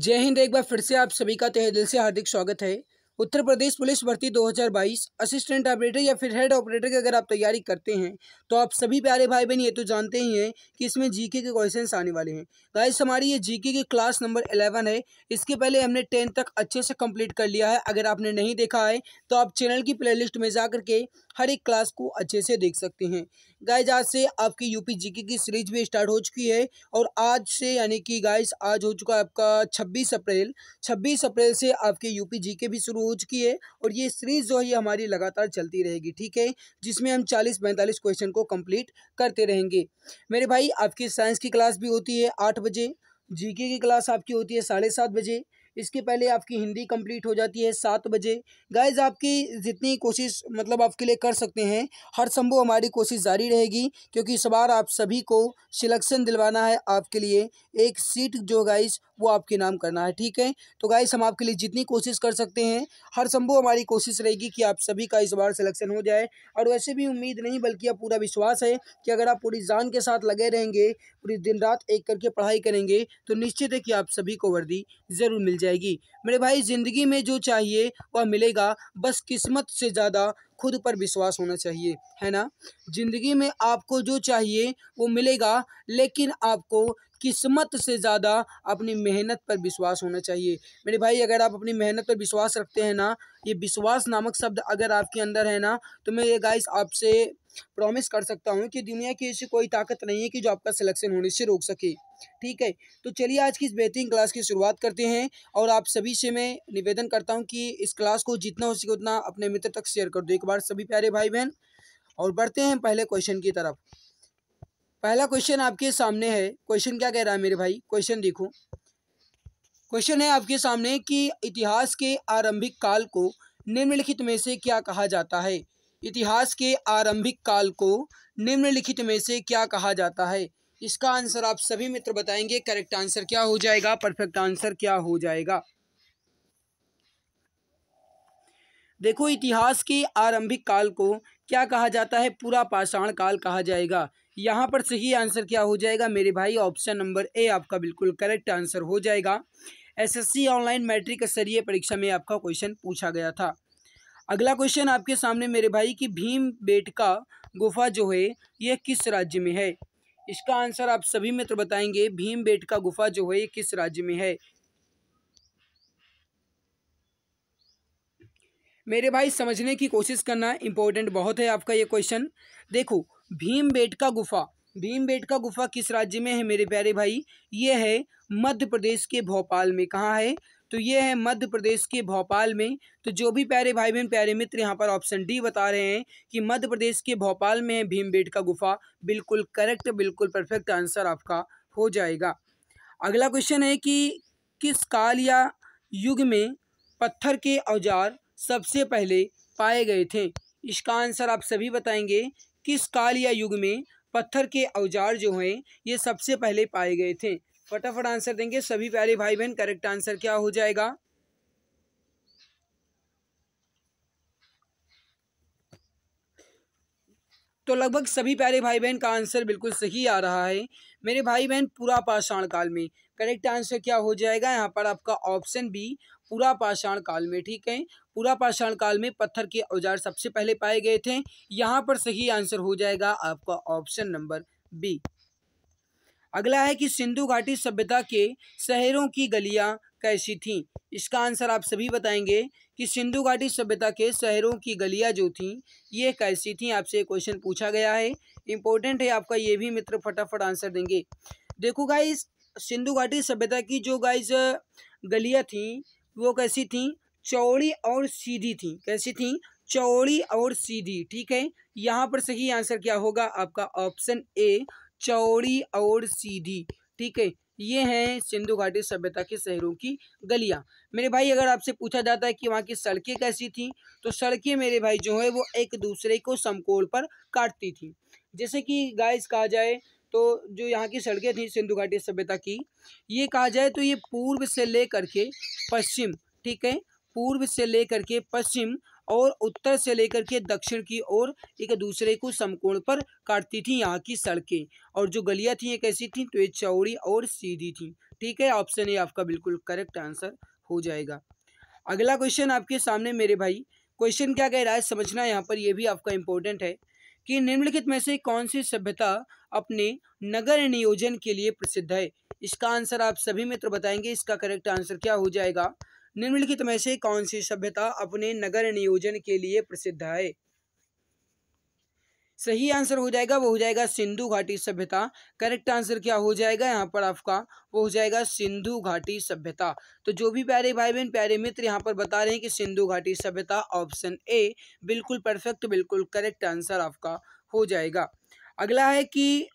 जय हिंद एक बार फिर से आप सभी का तहे दिल से हार्दिक स्वागत है उत्तर प्रदेश पुलिस भर्ती 2022 असिस्टेंट ऑपरेटर या फिर हेड ऑपरेटर की अगर आप तैयारी करते हैं तो आप सभी प्यारे भाई बहन ये तो जानते ही हैं कि इसमें जीके के क्वेश्चन आने वाले हैं गाइस हमारी ये जीके की क्लास नंबर 11 है इसके पहले हमने टेंथ तक अच्छे से कंप्लीट कर लिया है अगर आपने नहीं देखा है तो आप चैनल की प्ले में जा के हर एक क्लास को अच्छे से देख सकते हैं गाइज आज से आपकी यूपी जीके की सीरीज भी स्टार्ट हो चुकी है और आज से यानी कि गाइज आज हो चुका है आपका 26 अप्रैल 26 अप्रैल से आपकी यूपी जीके भी शुरू हो चुकी है और ये सीरीज जो है ये हमारी लगातार चलती रहेगी ठीक है जिसमें हम चालीस पैंतालीस क्वेश्चन को कम्प्लीट करते रहेंगे मेरे भाई आपकी साइंस की क्लास भी होती है आठ बजे जीके की क्लास आपकी होती है साढ़े सात बजे इसके पहले आपकी हिंदी कंप्लीट हो जाती है सात बजे गाइज आपकी जितनी कोशिश मतलब आपके लिए कर सकते हैं हर संभव हमारी कोशिश जारी रहेगी क्योंकि इस बार आप सभी को सिलेक्शन दिलवाना है आपके लिए एक सीट जो गाइज़ वो आपके नाम करना है ठीक है तो गाइज़ हम आपके लिए जितनी कोशिश कर सकते हैं हर संभव हमारी कोशिश रहेगी कि आप सभी का इस बार सिलेक्शन हो जाए और वैसे भी उम्मीद नहीं बल्कि अब पूरा विश्वास है कि अगर आप पूरी जान के साथ लगे रहेंगे पूरी दिन रात एक करके पढ़ाई करेंगे तो निश्चित है कि आप सभी को वर्दी ज़रूर मिल जाएगी मेरे भाई ज़िंदगी में जो चाहिए वह मिलेगा बस किस्मत से ज़्यादा खुद पर विश्वास होना चाहिए है ना ज़िंदगी में आपको जो चाहिए वो मिलेगा लेकिन आपको किस्मत से ज़्यादा अपनी मेहनत पर विश्वास होना चाहिए मेरे भाई अगर आप अपनी मेहनत पर विश्वास रखते हैं ना ये विश्वास नामक शब्द अगर आपके अंदर है ना तो मैं ये गाइस आपसे प्रॉमिस कर सकता हूँ कि दुनिया की ऐसी कोई ताकत नहीं है कि जो आपका सिलेक्शन होने से रोक सके ठीक है तो चलिए आज की इस बेहतरीन क्लास की शुरुआत करते हैं और आप सभी से मैं निवेदन करता हूँ कि इस क्लास को जितना हो सके उतना अपने मित्र तक शेयर कर दो एक बार सभी प्यारे भाई बहन और बढ़ते हैं पहले क्वेश्चन की तरफ पहला क्वेश्चन आपके सामने है क्वेश्चन क्या कह रहा है मेरे भाई क्वेश्चन देखो क्वेश्चन है आपके सामने कि इतिहास के आरंभिक काल को निम्नलिखित में से क्या कहा जाता है इतिहास के आरंभिक काल को निम्नलिखित में से क्या कहा जाता है इसका आंसर आप सभी मित्र बताएंगे करेक्ट आंसर क्या हो जाएगा परफेक्ट आंसर क्या हो जाएगा देखो इतिहास के आरंभिक काल को क्या कहा जाता है पूरा पाषाण काल कहा जाएगा यहाँ पर सही आंसर क्या हो जाएगा मेरे भाई ऑप्शन नंबर ए आपका बिल्कुल करेक्ट आंसर हो जाएगा एसएससी ऑनलाइन मैट्रिक स्तरीय परीक्षा में आपका क्वेश्चन पूछा गया था अगला क्वेश्चन आपके सामने मेरे भाई की भीम बेटका गुफा जो है यह किस राज्य में है इसका आंसर आप सभी मित्र बताएंगे भीम का गुफा जो है किस राज्य में है मेरे भाई समझने की कोशिश करना इम्पोर्टेंट बहुत है आपका ये क्वेश्चन देखो भीम बेट का गुफा भीम बेट का गुफा किस राज्य में है मेरे प्यारे भाई ये है मध्य प्रदेश के भोपाल में कहाँ है तो ये है मध्य प्रदेश के भोपाल में तो जो भी प्यारे भाई बहन प्यारे मित्र यहाँ पर ऑप्शन डी बता रहे हैं कि मध्य प्रदेश के भोपाल में है भीमबेटका गुफा बिल्कुल करेक्ट बिल्कुल परफेक्ट आंसर आपका हो जाएगा अगला क्वेश्चन है कि किस काल या युग में पत्थर के औजार सबसे पहले पाए गए थे इसका आंसर आप सभी बताएंगे किस काल या युग में पत्थर के औजार जो हैं ये सबसे पहले पाए गए थे फटाफट आंसर देंगे सभी प्यारे भाई बहन करेक्ट आंसर क्या हो जाएगा तो लगभग सभी प्यारे भाई बहन का आंसर बिल्कुल सही आ रहा है मेरे भाई बहन पूरा पाषाण काल में करेक्ट आंसर क्या हो जाएगा यहाँ पर आपका ऑप्शन बी पूरा पाषाण काल में ठीक है पूरा पाषाण काल में पत्थर के औजार सबसे पहले पाए गए थे यहाँ पर सही आंसर हो जाएगा आपका ऑप्शन नंबर बी अगला है कि सिंधु घाटी सभ्यता के शहरों की गलियां कैसी थीं इसका आंसर आप सभी बताएंगे कि सिंधु घाटी सभ्यता के शहरों की गलियां जो थीं ये कैसी थीं आपसे क्वेश्चन पूछा गया है इम्पोर्टेंट है आपका ये भी मित्र फटाफट आंसर देंगे देखो गाइस सिंधु घाटी सभ्यता की जो गाइज गलियाँ थीं वो कैसी थीं चौड़ी और सीधी थी कैसी थी चौड़ी और सीधी ठीक है यहाँ पर सही आंसर क्या होगा आपका ऑप्शन ए चौड़ी और सीधी ठीक है ये हैं सिंधु घाटी सभ्यता के शहरों की गलियाँ मेरे भाई अगर आपसे पूछा जाता है कि वहाँ की सड़कें कैसी थी तो सड़कें मेरे भाई जो है वो एक दूसरे को समकोण पर काटती थी जैसे कि गाइस कहा जाए तो जो यहाँ की सड़कें थी सिंधु घाटी सभ्यता की ये कहा जाए तो ये पूर्व से ले करके पश्चिम ठीक है पूर्व से ले करके पश्चिम और उत्तर से लेकर के दक्षिण की ओर एक दूसरे को समकोण पर काटती थी यहाँ की सड़कें और जो गलियाँ थी ये कैसी थी तो ये चौड़ी और सीधी थी ठीक है ऑप्शन ए आपका बिल्कुल करेक्ट आंसर हो जाएगा अगला क्वेश्चन आपके सामने मेरे भाई क्वेश्चन क्या कह रहा है समझना यहाँ पर यह भी आपका इम्पोर्टेंट है कि निम्नलिखित में से कौन सी सभ्यता अपने नगर नियोजन के लिए प्रसिद्ध है इसका आंसर आप सभी मित्र बताएंगे इसका करेक्ट आंसर क्या हो जाएगा निम्नलिखित में से कौन सी सभ्यता अपने नगर नियोजन के लिए प्रसिद्ध है सही आंसर हो जाएगा वो हो जाएगा सिंधु घाटी सभ्यता करेक्ट आंसर क्या हो जाएगा यहाँ पर आपका वो हो जाएगा सिंधु घाटी सभ्यता तो जो भी प्यारे भाई बहन प्यारे मित्र यहाँ पर बता रहे हैं कि सिंधु घाटी सभ्यता ऑप्शन ए बिल्कुल परफेक्ट बिल्कुल करेक्ट आंसर आपका हो जाएगा अगला है कि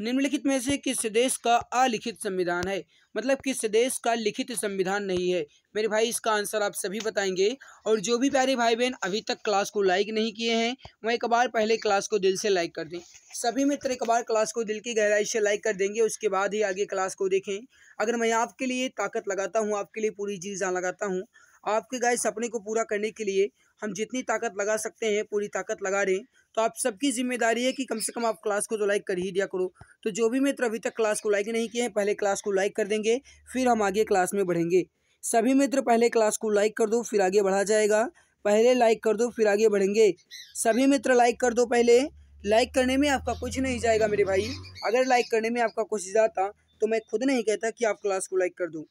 निम्नलिखित में से किस देश का अलिखित संविधान है मतलब किस देश का लिखित संविधान नहीं है मेरे भाई इसका आंसर आप सभी बताएंगे और जो भी प्यारे भाई बहन अभी तक क्लास को लाइक नहीं किए हैं वह एक बार पहले क्लास को दिल से लाइक कर दें सभी मित्र एक बार क्लास को दिल की गहराई से लाइक कर देंगे उसके बाद ही आगे क्लास को देखें अगर मैं आपके लिए ताकत लगाता हूँ आपके लिए पूरी चीज़ लगाता हूँ आपके गाय सपने को पूरा करने के लिए हम जितनी ताकत लगा सकते हैं पूरी ताकत लगा रहे हैं तो आप सबकी जिम्मेदारी है कि कम से कम आप क्लास को तो लाइक कर ही दिया करो तो जो भी मित्र अभी तक क्लास को लाइक नहीं किए हैं पहले क्लास को लाइक कर देंगे फिर हम आगे क्लास में बढ़ेंगे सभी मित्र पहले क्लास को लाइक कर दो फिर आगे बढ़ा जाएगा पहले लाइक कर दो फिर आगे बढ़ेंगे सभी मित्र लाइक कर दो पहले लाइक करने में आपका कुछ नहीं जाएगा मेरे भाई अगर लाइक करने में आपका कुछ जाता तो मैं खुद नहीं कहता कि आप क्लास को लाइक कर दो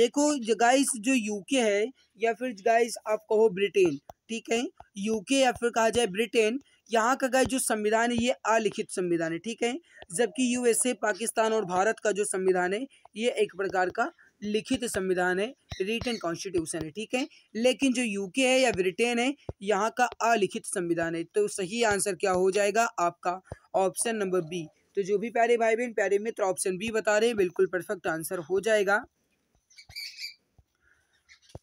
देखो गाइस जो यूके है या फिर गाइस आप कहो ब्रिटेन ठीक है यूके या फिर कहा जाए ब्रिटेन यहाँ का गाय जो संविधान है ये अलिखित संविधान है ठीक है जबकि यूएसए पाकिस्तान और भारत का जो संविधान है ये एक प्रकार का लिखित संविधान है रिटर्न कॉन्स्टिट्यूशन है ठीक है लेकिन जो यूके है या ब्रिटेन है यहाँ का अलिखित संविधान है तो सही आंसर क्या हो जाएगा आपका ऑप्शन नंबर बी तो जो भी प्यारे भाई बहन प्यारे मित्र ऑप्शन बी बता रहे हैं बिल्कुल परफेक्ट आंसर हो जाएगा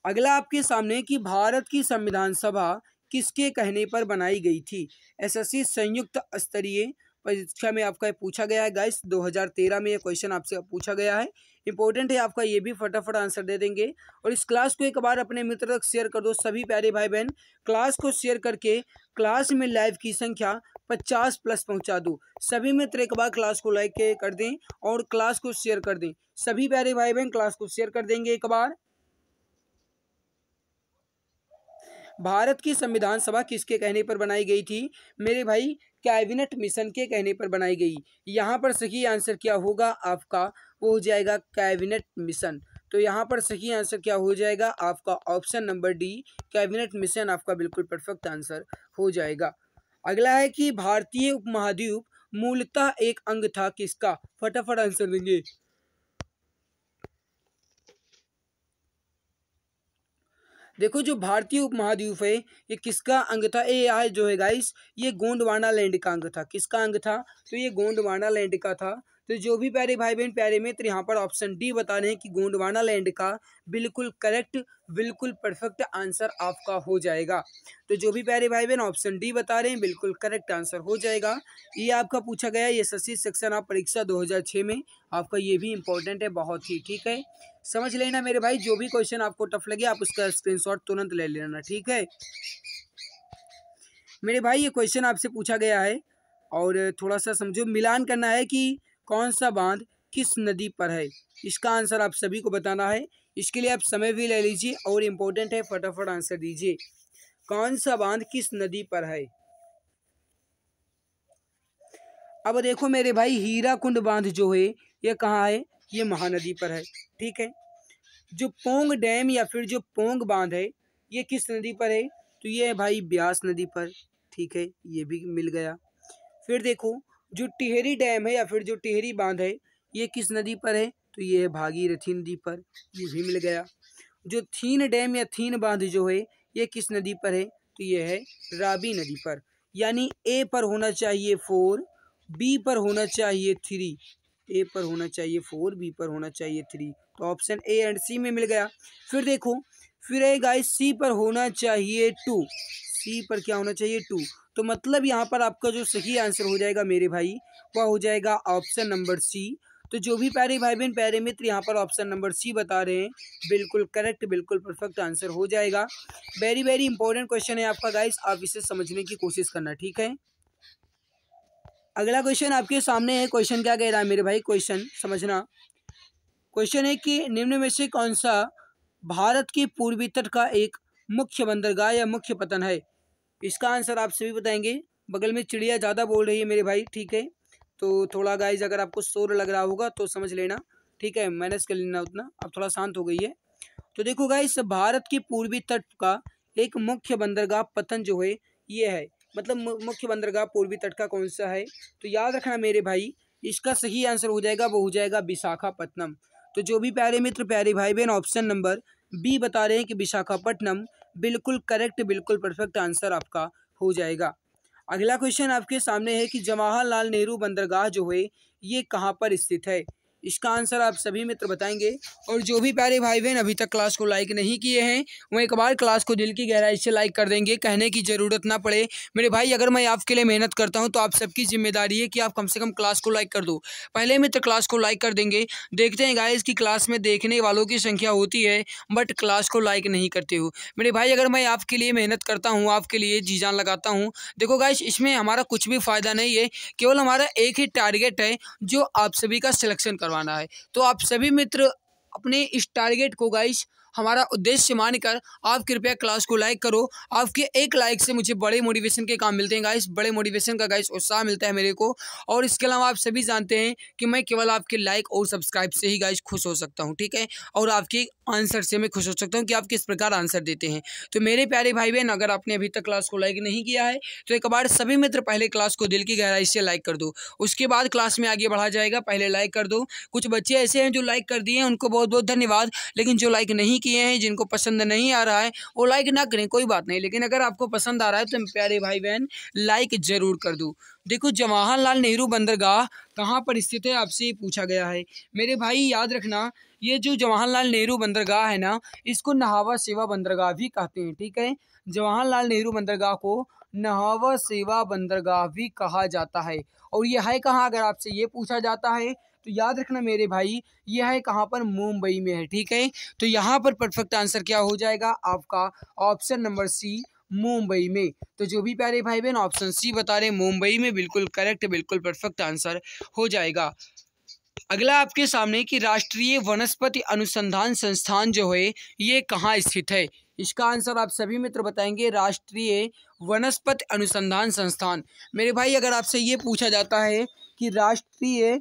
अगला आपके सामने कि भारत की संविधान सभा किसके कहने पर बनाई गई थी एसएससी संयुक्त स्तरीय परीक्षा में आपका पूछा गया है गाइस 2013 में यह क्वेश्चन आपसे पूछा गया है इंपॉर्टेंट है आपका ये भी फटाफट आंसर दे देंगे और इस क्लास को एक बार अपने मित्र तक शेयर कर दो सभी प्यारे भाई बहन क्लास को शेयर करके क्लास में लाइव की संख्या पचास प्लस पहुंचा दो सभी मित्र एक बार क्लास को लाइक कर दें और क्लास को शेयर कर दें सभी प्यारे भाई बहन क्लास को शेयर कर देंगे एक बार भारत की संविधान सभा किसके कहने पर बनाई गई थी मेरे भाई कैबिनेट मिशन के कहने पर बनाई गई यहाँ पर सही आंसर क्या होगा आपका वो हो जाएगा कैबिनेट मिशन तो यहाँ पर सही आंसर क्या हो जाएगा आपका option number D cabinet mission आपका बिल्कुल परफेक्ट आंसर हो जाएगा अगला है कि भारतीय उपमहाद्वीप मूलतः एक अंग था किसका फटाफट आंसर देंगे देखो जो भारतीय उपमहाद्वीप है ये किसका अंग था ये आज जो है गाइस ये गोंडवाना लैंड का अंग था किसका अंग था तो ये गोंडवाना लैंड का था तो जो भी प्यारे भाई बहन प्यारे मित्र यहाँ पर ऑप्शन डी बता रहे हैं कि गोंडवाना लैंड का बिल्कुल करेक्ट बिल्कुल परफेक्ट आंसर आपका हो जाएगा तो जो भी प्यारे भाई बहन ऑप्शन डी बता रहे हैं बिल्कुल करेक्ट आंसर हो जाएगा ये आपका पूछा गया ये ससी सेक्शन आप परीक्षा 2006 में आपका ये भी इंपॉर्टेंट है बहुत ही ठीक है समझ लेना मेरे भाई जो भी क्वेश्चन आपको टफ लगे आप उसका स्क्रीन तुरंत ले लेना ठीक है मेरे भाई ये क्वेश्चन आपसे पूछा गया है और थोड़ा सा समझो मिलान करना है कि कौन सा बांध किस नदी पर है इसका आंसर आप सभी को बताना है इसके लिए आप समय भी ले लीजिए और इम्पोर्टेंट है फटाफट आंसर दीजिए कौन सा बांध किस नदी पर है अब देखो मेरे भाई हीरा कुंड बांध जो है ये कहाँ है ये महानदी पर है ठीक है जो पोंग डैम या फिर जो पोंग बांध है ये किस नदी पर है तो ये है भाई ब्यास नदी पर ठीक है ये भी मिल गया फिर देखो जो टिहरी डैम है या फिर जो टिहरी बांध है ये किस नदी पर है तो ये है भागीरथी नदी पर ये भी मिल गया जो थीन डैम या थीन बांध जो है ये किस नदी पर है तो ये है राबी नदी पर यानी ए पर होना चाहिए फोर बी पर होना चाहिए थ्री ए पर होना चाहिए फोर बी पर होना चाहिए थ्री तो ऑप्शन ए एंड सी में मिल गया फिर देखो फिर है गाइस सी पर होना चाहिए टू सी पर क्या होना चाहिए टू तो मतलब यहाँ पर आपका जो सही आंसर हो जाएगा मेरे भाई वह हो जाएगा ऑप्शन नंबर सी तो जो भी प्यारे भाई बहन प्यारे मित्र यहाँ पर ऑप्शन नंबर सी बता रहे हैं बिल्कुल करेक्ट बिल्कुल परफेक्ट आंसर हो जाएगा वेरी वेरी इंपॉर्टेंट क्वेश्चन है आपका गाइस आप इसे समझने की कोशिश करना ठीक है अगला क्वेश्चन आपके सामने है क्वेश्चन क्या कह रहा है मेरे भाई क्वेश्चन समझना क्वेश्चन है कि निम्न में से कौन सा भारत के पूर्वी तट का एक मुख्य बंदरगाह या मुख्य पतन है इसका आंसर आप सभी बताएंगे बगल में चिड़िया ज़्यादा बोल रही है मेरे भाई ठीक है तो थोड़ा गाइज अगर आपको शोर लग रहा होगा तो समझ लेना ठीक है मैनेज कर लेना उतना अब थोड़ा शांत हो गई है तो देखो गाइस भारत के पूर्वी तट का एक मुख्य बंदरगाह पतन जो है ये है मतलब मुख्य बंदरगाह पूर्वी तट का कौन सा है तो याद रखना मेरे भाई इसका सही आंसर हो जाएगा वो हो जाएगा विशाखापट्टनम तो जो भी प्यारे मित्र प्यारे भाई बहन ऑप्शन नंबर बी बता रहे हैं कि विशाखापट्टनम बिल्कुल करेक्ट बिल्कुल परफेक्ट आंसर आपका हो जाएगा अगला क्वेश्चन आपके सामने है कि जवाहरलाल नेहरू बंदरगाह जो है ये कहाँ पर स्थित है इसका आंसर आप सभी मित्र बताएंगे और जो भी प्यारे भाई बहन अभी तक क्लास को लाइक नहीं किए हैं वो एक बार क्लास को दिल की गहराई से लाइक कर देंगे कहने की ज़रूरत ना पड़े मेरे भाई अगर मैं आपके लिए मेहनत करता हूँ तो आप सबकी जिम्मेदारी है कि आप कम से कम क्लास को लाइक कर दो पहले मित्र क्लास को लाइक कर देंगे देखते हैं गाइस की क्लास में देखने वालों की संख्या होती है बट क्लास को लाइक नहीं करते हो मेरे भाई अगर मैं आपके लिए मेहनत करता हूँ आपके लिए जी जान लगाता हूँ देखो गाइस इसमें हमारा कुछ भी फ़ायदा नहीं है केवल हमारा एक ही टारगेट है जो आप सभी का सिलेक्शन करो करवाना है तो आप सभी मित्र अपने इस टारगेट को गाइस हमारा उद्देश्य मानकर आप कृपया क्लास को लाइक करो आपके एक लाइक से मुझे बड़े मोटिवेशन के काम मिलते हैं गाइस बड़े मोटिवेशन का गाइस उत्साह मिलता है मेरे को और इसके अलावा आप सभी जानते हैं कि मैं केवल आपके लाइक और सब्सक्राइब से ही गाइस खुश हो सकता हूँ ठीक है और आपके आंसर से मैं खुश हो सकता हूँ कि आप किस प्रकार आंसर देते हैं तो मेरे प्यारे भाई बहन अगर आपने अभी तक क्लास को लाइक नहीं किया है तो एक बार सभी मित्र पहले क्लास को दिल की गहराई से लाइक कर दो उसके बाद क्लास में आगे बढ़ा जाएगा पहले लाइक कर दो कुछ बच्चे ऐसे हैं जो लाइक कर दिए उनको बहुत बहुत धन्यवाद लेकिन जो लाइक नहीं किए हैं जिनको पसंद नहीं आ रहा है वो लाइक ना करें कोई बात नहीं लेकिन अगर आपको पसंद आ रहा है तो प्यारे भाई बहन लाइक ज़रूर कर दो देखो जवाहरलाल नेहरू बंदरगाह कहाँ पर स्थित है आपसे पूछा गया है मेरे भाई याद रखना ये जो जवाहरलाल नेहरू बंदरगाह है ना इसको नहावा सेवा बंदरगाह भी कहते हैं ठीक है जवाहरलाल नेहरू बंदरगाह को नहावा सेवा बंदरगाह भी कहा जाता है और यह है कहाँ अगर आपसे ये पूछा जाता है तो याद रखना मेरे भाई यह है कहाँ पर मुंबई में है ठीक है तो यहाँ पर परफेक्ट आंसर क्या हो जाएगा आपका ऑप्शन नंबर सी मुंबई में तो जो भी प्यारे भाई बहन ऑप्शन सी बता रहे मुंबई में बिल्कुल करेक्ट बिल्कुल परफेक्ट आंसर हो जाएगा अगला आपके सामने कि राष्ट्रीय वनस्पति अनुसंधान संस्थान जो है ये कहाँ स्थित है इसका आंसर आप सभी मित्र बताएंगे राष्ट्रीय वनस्पति अनुसंधान संस्थान मेरे भाई अगर आपसे ये पूछा जाता है कि राष्ट्रीय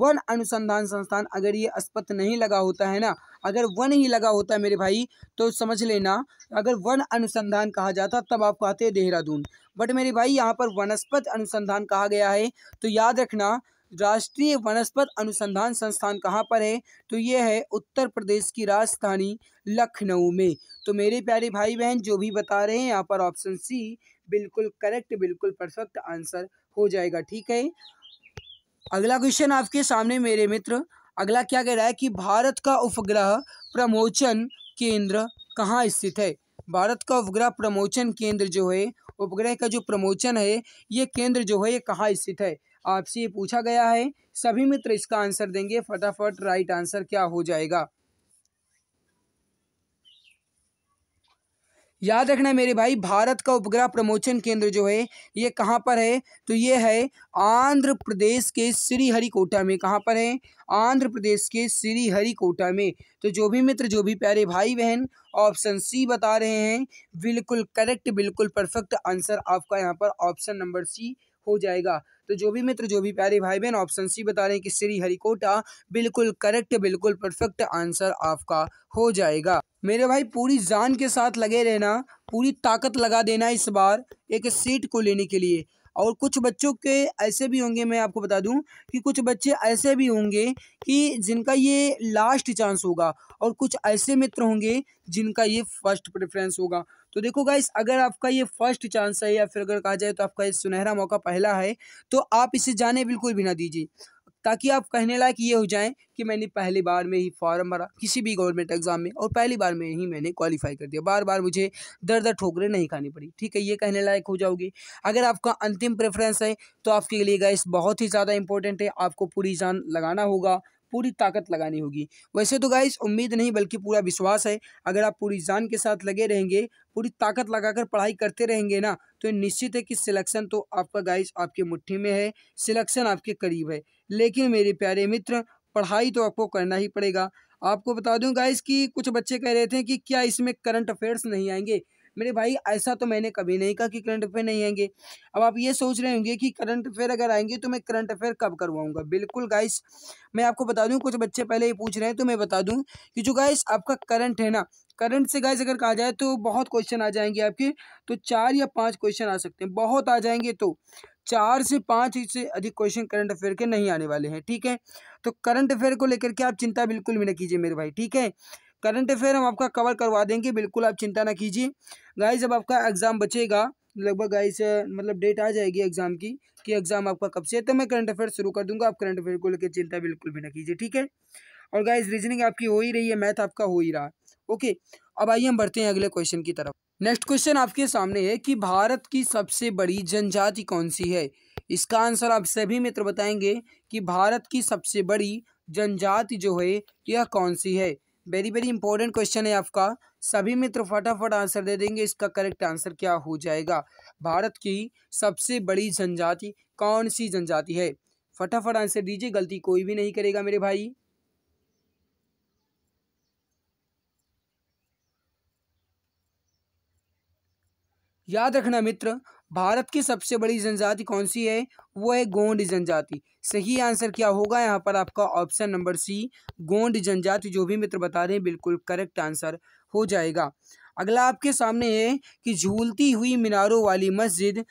वन अनुसंधान संस्थान अगर ये अस्पत नहीं लगा होता है ना अगर वन ही लगा होता है मेरे भाई तो समझ लेना अगर वन अनुसंधान कहा जाता तब आप कहते देहरादून बट मेरे भाई यहाँ पर वनस्पत अनुसंधान कहा गया है तो याद रखना राष्ट्रीय वनस्पत अनुसंधान संस्थान कहाँ पर है तो ये है उत्तर प्रदेश की राजधानी लखनऊ में तो मेरे प्यारे भाई बहन जो भी बता रहे हैं यहाँ पर ऑप्शन सी बिल्कुल करेक्ट बिल्कुल परफेक्ट आंसर हो जाएगा ठीक है अगला क्वेश्चन आपके सामने मेरे मित्र अगला क्या कह रहा है कि भारत का उपग्रह प्रमोचन केंद्र कहाँ स्थित है भारत का उपग्रह प्रमोचन केंद्र जो है उपग्रह का जो प्रमोचन है ये केंद्र जो है ये कहाँ स्थित है आपसे ये पूछा गया है सभी मित्र इसका आंसर देंगे फटाफट राइट आंसर क्या हो जाएगा याद रखना मेरे भाई भारत का उपग्रह प्रमोचन केंद्र जो है ये कहाँ पर है तो ये है आंध्र प्रदेश के श्रीहरिकोटा में कहाँ पर है आंध्र प्रदेश के श्रीहरिकोटा में तो जो भी मित्र जो भी प्यारे भाई बहन ऑप्शन सी बता रहे हैं बिल्कुल करेक्ट बिल्कुल परफेक्ट आंसर आपका यहाँ पर ऑप्शन नंबर सी हो जाएगा तो जो भी मित्र जो भी प्यारे भाई बहन ऑप्शन सी बता रहे हैं कि श्री हरिकोटा बिल्कुल करेक्ट बिल्कुल परफेक्ट आंसर आपका हो जाएगा मेरे भाई पूरी जान के साथ लगे रहना पूरी ताकत लगा देना इस बार एक सीट को लेने के लिए और कुछ बच्चों के ऐसे भी होंगे मैं आपको बता दूं कि कुछ बच्चे ऐसे भी होंगे कि जिनका ये लास्ट चांस होगा और कुछ ऐसे मित्र होंगे जिनका ये फर्स्ट प्रेफरेंस होगा तो देखो गाइस अगर आपका ये फर्स्ट चांस है या फिर अगर कहा जाए तो आपका ये सुनहरा मौका पहला है तो आप इसे जाने बिल्कुल भी ना दीजिए ताकि आप कहने लायक ये हो जाएं कि मैंने पहली बार में ही फॉर्म भरा किसी भी गवर्नमेंट एग्ज़ाम में और पहली बार में ही मैंने क्वालिफाई कर दिया बार बार मुझे दर दर ठोकरें नहीं खानी पड़ी ठीक है ये कहने लायक हो जाओगे अगर आपका अंतिम प्रेफरेंस है तो आपके लिए गैस बहुत ही ज़्यादा इंपॉर्टेंट है आपको पूरी जान लगाना होगा पूरी ताकत लगानी होगी वैसे तो गाइस उम्मीद नहीं बल्कि पूरा विश्वास है अगर आप पूरी जान के साथ लगे रहेंगे पूरी ताकत लगाकर पढ़ाई करते रहेंगे ना तो निश्चित है कि सिलेक्शन तो आपका गाइस आपके मुट्ठी में है सिलेक्शन आपके करीब है लेकिन मेरे प्यारे मित्र पढ़ाई तो आपको करना ही पड़ेगा आपको बता दूं गाइस कि कुछ बच्चे कह रहे थे कि क्या इसमें करंट अफेयर्स नहीं आएंगे मेरे भाई ऐसा तो मैंने कभी नहीं कहा कि करंट अफेयर नहीं आएंगे अब आप ये सोच रहे होंगे कि करंट अफेयर अगर आएंगे तो मैं करंट अफेयर कब करवाऊंगा बिल्कुल गाइस मैं आपको बता दूं कुछ बच्चे पहले ही पूछ रहे हैं तो मैं बता दूं कि जो गाइस आपका करंट है ना करंट से गाइज अगर कहा जाए तो बहुत क्वेश्चन आ जाएंगे आपके तो चार या पाँच क्वेश्चन आ सकते हैं बहुत आ जाएंगे तो चार से पाँच से अधिक क्वेश्चन करंट अफेयर के नहीं आने वाले हैं ठीक है तो करंट अफेयर को लेकर के आप चिंता बिल्कुल भी न कीजिए मेरे भाई ठीक है करंट अफेयर हम आपका कवर करवा देंगे बिल्कुल आप चिंता ना कीजिए गाय जब आपका एग्ज़ाम बचेगा लगभग गाइस मतलब डेट आ जाएगी एग्ज़ाम की कि एग्ज़ाम आपका कब से है तो मैं करंट अफेयर शुरू कर दूंगा आप करंट अफेयर को लेकर चिंता बिल्कुल भी ना कीजिए ठीक है और गाइस रीजनिंग आपकी हो ही रही है मैथ आपका हो ही रहा है ओके अब आइए हम बढ़ते हैं अगले क्वेश्चन की तरफ नेक्स्ट क्वेश्चन आपके सामने है कि भारत की सबसे बड़ी जनजाति कौन सी है इसका आंसर आप सभी मित्र बताएंगे कि भारत की सबसे बड़ी जनजाति जो है यह कौन सी है वेरी वेरी इंपॉर्टेंट क्वेश्चन है आपका सभी मित्र फटाफट आंसर दे देंगे इसका करेक्ट आंसर क्या हो जाएगा भारत की सबसे बड़ी जनजाति कौन सी जनजाति है फटाफट आंसर दीजिए गलती कोई भी नहीं करेगा मेरे भाई याद रखना मित्र भारत की सबसे बड़ी जनजाति कौन सी है वो है गोंड जनजाति सही आंसर क्या होगा यहाँ पर आपका ऑप्शन नंबर सी गोंड जनजाति जो भी मित्र बता रहे हैं बिल्कुल करेक्ट आंसर हो जाएगा अगला आपके सामने है कि झूलती हुई मीनारों वाली मस्जिद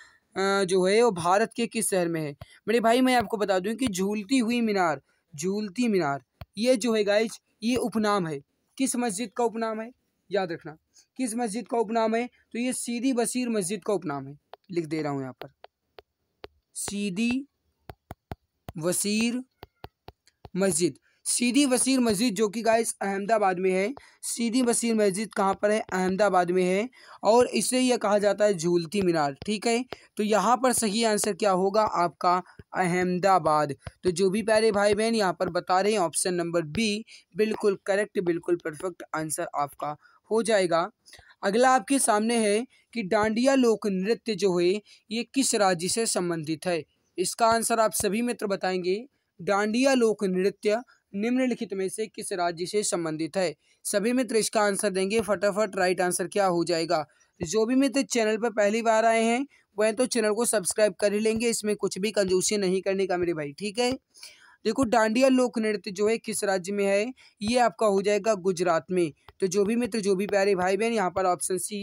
जो है वो भारत के किस शहर में है मेरे भाई मैं आपको बता दूँ कि झूलती हुई मीनार झूलती मीनार ये जो है गाइज ये उपनाम है किस मस्जिद का उपनाम है याद रखना किस मस्जिद का उपनाम है तो ये सीधी बसीर मस्जिद का उपनाम है लिख दे रहा हूँ यहाँ पर सीधी वसीर मस्जिद सीधी वसीर मस्जिद जो कि गाइस अहमदाबाद में है सीधी वसीर मस्जिद कहाँ पर है अहमदाबाद में है और इसे यह कहा जाता है झूलती मीनार ठीक है तो यहाँ पर सही आंसर क्या होगा आपका अहमदाबाद तो जो भी प्यारे भाई बहन यहाँ पर बता रहे हैं ऑप्शन नंबर बी बिल्कुल करेक्ट बिल्कुल परफेक्ट आंसर आपका हो जाएगा अगला आपके सामने है कि डांडिया लोक नृत्य जो है ये किस राज्य से संबंधित है इसका आंसर आप सभी मित्र बताएंगे डांडिया लोक नृत्य निम्नलिखित में से किस राज्य से संबंधित है सभी मित्र इसका आंसर देंगे फटाफट राइट आंसर क्या हो जाएगा जो भी मित्र चैनल पर पहली बार आए हैं वह तो चैनल को सब्सक्राइब कर ही लेंगे इसमें कुछ भी कंजूसी नहीं करने का मेरे भाई ठीक है देखो डांडिया लोक नृत्य जो है किस राज्य में है ये आपका हो जाएगा गुजरात में तो जो भी मित्र जो भी प्यारे भाई बहन यहाँ पर ऑप्शन सी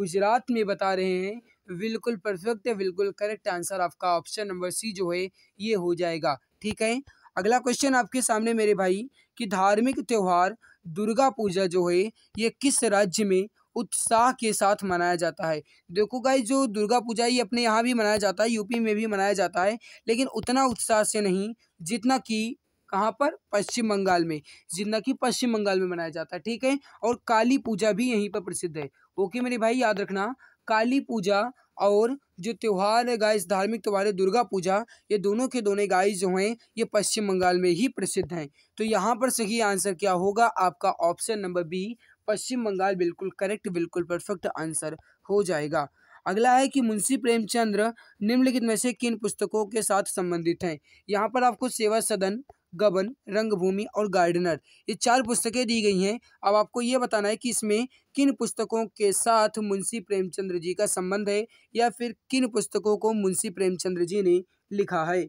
गुजरात में बता रहे हैं बिल्कुल परफेक्ट है बिल्कुल करेक्ट आंसर आपका ऑप्शन नंबर सी जो है ये हो जाएगा ठीक है अगला क्वेश्चन आपके सामने मेरे भाई कि धार्मिक त्यौहार दुर्गा पूजा जो है ये किस राज्य में उत्साह के साथ मनाया जाता है देखो गाई जो दुर्गा पूजा ये अपने यहाँ भी मनाया जाता है यूपी में भी मनाया जाता है लेकिन उतना उत्साह से नहीं जितना कि कहाँ पर पश्चिम बंगाल में जितना कि पश्चिम बंगाल में मनाया जाता है ठीक है और काली पूजा भी यहीं पर प्रसिद्ध है ओके मेरे भाई याद रखना काली पूजा और जो त्यौहार है गाइस धार्मिक त्यौहार है दुर्गा पूजा ये दोनों के दोनों गाइस जो हैं ये पश्चिम बंगाल में ही प्रसिद्ध हैं तो यहाँ पर सही आंसर क्या होगा आपका option number B Paschim Bangal बिल्कुल करेक्ट बिल्कुल परफेक्ट आंसर हो जाएगा अगला है कि मुंशी प्रेमचंद्र निम्नलिखित में से किन पुस्तकों के साथ संबंधित हैं यहाँ पर आपको सेवा सदन गबन रंगभूमि और गार्डनर ये चार पुस्तकें दी गई हैं अब आपको ये बताना है कि इसमें किन पुस्तकों के साथ मुंशी प्रेमचंद्र जी का संबंध है या फिर किन पुस्तकों को मुंशी प्रेमचंद्र जी ने लिखा है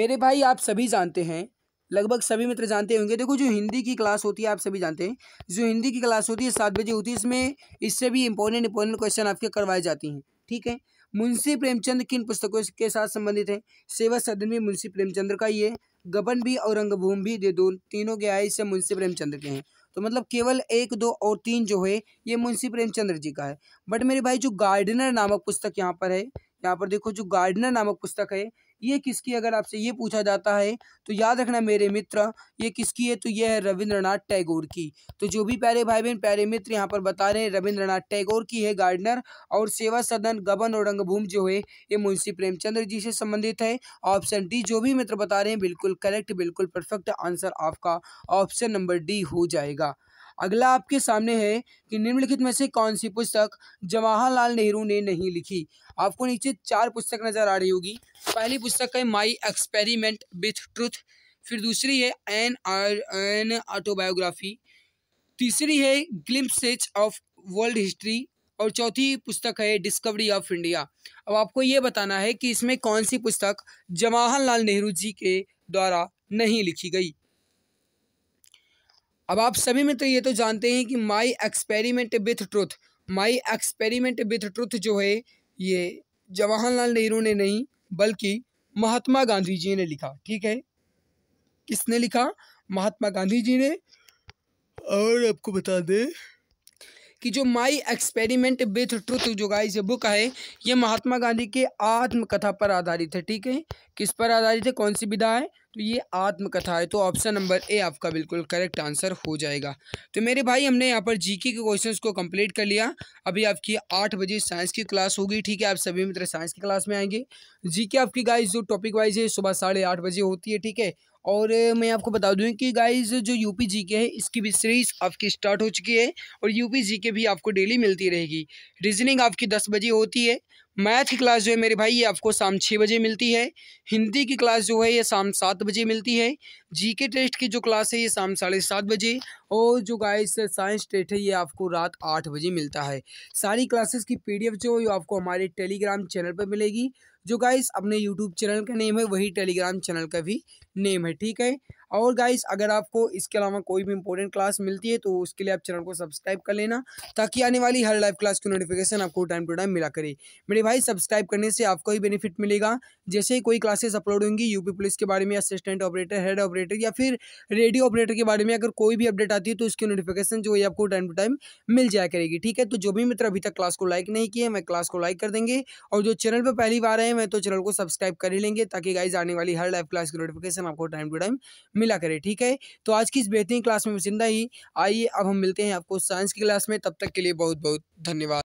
मेरे भाई आप सभी जानते हैं लगभग सभी मित्र जानते होंगे देखो जो हिंदी की क्लास होती है आप सभी जानते हैं जो हिंदी की क्लास होती है सात बजे होती है इसमें इससे भी इंपॉर्टेंट इम्पोर्टेंट क्वेश्चन आपके करवाए जाती हैं ठीक है मुंशी प्रेमचंद किन पुस्तकों के साथ संबंधित है सेवा सदन में मुंशी प्रेमचंद्र का ये गबन भी और रंगभूम भी दे दो तीनों के आए इससे मुंशी प्रेमचंद्र के हैं तो मतलब केवल एक दो और तीन जो है ये मुंशी प्रेमचंद्र जी का है बट मेरे भाई जो गार्डनर नामक पुस्तक यहाँ पर है यहाँ पर देखो जो गार्डनर नामक पुस्तक है ये किसकी अगर आपसे ये पूछा जाता है तो याद रखना मेरे मित्र ये किसकी है तो ये है रविंद्रनाथ टैगोर की तो जो भी प्यारे भाई बहन प्यारे मित्र यहाँ पर बता रहे हैं रविंद्रनाथ टैगोर की है गार्डनर और सेवा सदन गबन और रंगभूम जो है ये मुंशी प्रेमचंद्र जी से संबंधित है ऑप्शन डी जो भी मित्र बता रहे हैं बिल्कुल करेक्ट बिल्कुल परफेक्ट आंसर आपका ऑप्शन नंबर डी हो जाएगा अगला आपके सामने है कि निम्नलिखित में से कौन सी पुस्तक जवाहरलाल नेहरू ने नहीं लिखी आपको नीचे चार पुस्तक नज़र आ रही होगी पहली पुस्तक है माई एक्सपेरिमेंट विथ ट्रुथ फिर दूसरी है एन आर एन ऑटोबायोग्राफी तीसरी है ग्लिम्पसेज ऑफ वर्ल्ड हिस्ट्री और चौथी पुस्तक है डिस्कवरी ऑफ इंडिया अब आपको ये बताना है कि इसमें कौन सी पुस्तक जवाहरलाल नेहरू जी के द्वारा नहीं लिखी गई अब आप सभी मित्र तो ये तो जानते हैं कि my experiment with truth my experiment with truth जो है ये जवाहरलाल नेहरू ने नहीं बल्कि महात्मा गांधी जी ने लिखा ठीक है किसने लिखा महात्मा गांधी जी ने और आपको बता दें कि जो माई एक्सपेरिमेंट विथ ट्रुथ जो जो बुक है ये महात्मा गांधी के आत्मकथा पर आधारित है ठीक है किस पर आधारित है कौन सी विधा है तो ये आत्मकथा है तो ऑप्शन नंबर ए आपका बिल्कुल करेक्ट आंसर हो जाएगा तो मेरे भाई हमने यहाँ पर जीके के क्वेश्चंस को कंप्लीट कर लिया अभी आपकी आठ बजे साइंस की क्लास होगी ठीक है आप सभी मित्र साइंस की क्लास में आएंगे जीके आपकी गाइस जो टॉपिक वाइज है सुबह साढ़े आठ बजे होती है ठीक है और मैं आपको बता दूं कि गाइस जो यूपी जी के है इसकी भी सीरीज़ आपकी स्टार्ट हो चुकी है और यूपी जी के भी आपको डेली मिलती रहेगी रीजनिंग आपकी दस बजे होती है मैथ की क्लास जो है मेरे भाई ये आपको शाम छः बजे मिलती है हिंदी की क्लास जो है ये शाम सात बजे मिलती है जीके टेस्ट की जो क्लास है ये शाम साढ़े सात बजे और जो गाइस साइंस टेस्ट है ये आपको रात आठ बजे मिलता है सारी क्लासेस की पीडीएफ जो है आपको हमारे टेलीग्राम चैनल पर मिलेगी जो गाइस अपने यूट्यूब चैनल का नेम है वही टेलीग्राम चैनल का भी नेम है ठीक है और गाइस अगर आपको इसके अलावा कोई भी इंपॉर्टेंट क्लास मिलती है तो उसके लिए आप चैनल को सब्सक्राइब कर लेना ताकि आने वाली हर लाइव क्लास की नोटिफिकेशन आपको टाइम टू टाइम मिला करे मेरे भाई सब्सक्राइब करने से आपको ही बेनिफिट मिलेगा जैसे ही कोई क्लासेस अपलोड होंगी यूपी पुलिस के बारे में असिस्टेंट ऑपरेटर हेड ऑपरेटर या फिर रेडियो ऑपरेटर के बारे में अगर कोई भी अपडेट आती है तो उसकी नोटिफिकेशन जो है आपको टाइम टू टाइम मिल जाया करेगी ठीक है तो जो भी मित्र अभी तक क्लास को लाइक नहीं किए मैं क्लास को लाइक कर देंगे और जो चैनल पर पहली बार आए हैं मैं तो चैनल को सब्सक्राइब कर ही लेंगे ताकि गाइज आने वाली हर लाइव क्लास की नोटिफिकेशन आपको टाइम टू टाइम मिला करें ठीक है तो आज की इस बेहतरीन क्लास में जिंदा ही आइए अब हम मिलते हैं आपको साइंस की क्लास में तब तक के लिए बहुत बहुत धन्यवाद